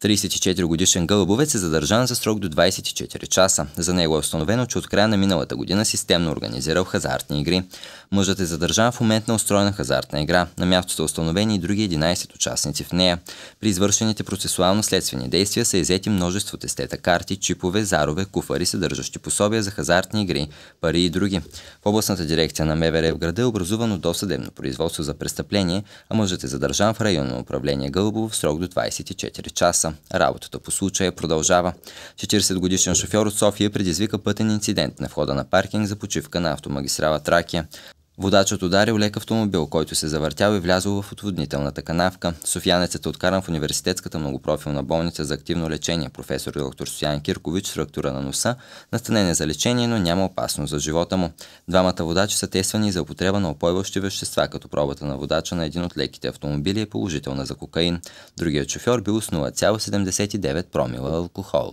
34-годишен Гълъбовец е задържан за срок до 24 часа. За него е установено, че от края на миналата година системно организирал хазартни игри. Мъжът е задържан в момент на устроена хазартна игра. На място са установени и други 11 участници в нея. При извършените процесуално-следствени действия са изети множество тестета карти, чипове, зарове, куфари, съдържащи пособия за хазартни игри, пари и други. В областната дирекция на МВР в града е образувано досъдебно производство за престъпление, а мъжът е задържан в районно управление гълбово в срок до 24 часа. Работата по случая продължава. 40-годишен шофьор от София предизвика пътен инцидент на входа на паркинг за почивка на автомагистрала Тракия. Водачът ударил лек автомобил, който се завъртял и влязъл в отводнителната канавка. Софиянецът е откаран в университетската многопрофилна болница за активно лечение. Професор доктор Софиян Киркович с фрактура на носа, настанен е за лечение, но няма опасност за живота му. Двамата водачи са тествани за употреба на опойващи вещества, като пробата на водача на един от леките автомобили е положителна за кокаин. Другият шофьор бил с 0,79 промила алкохол.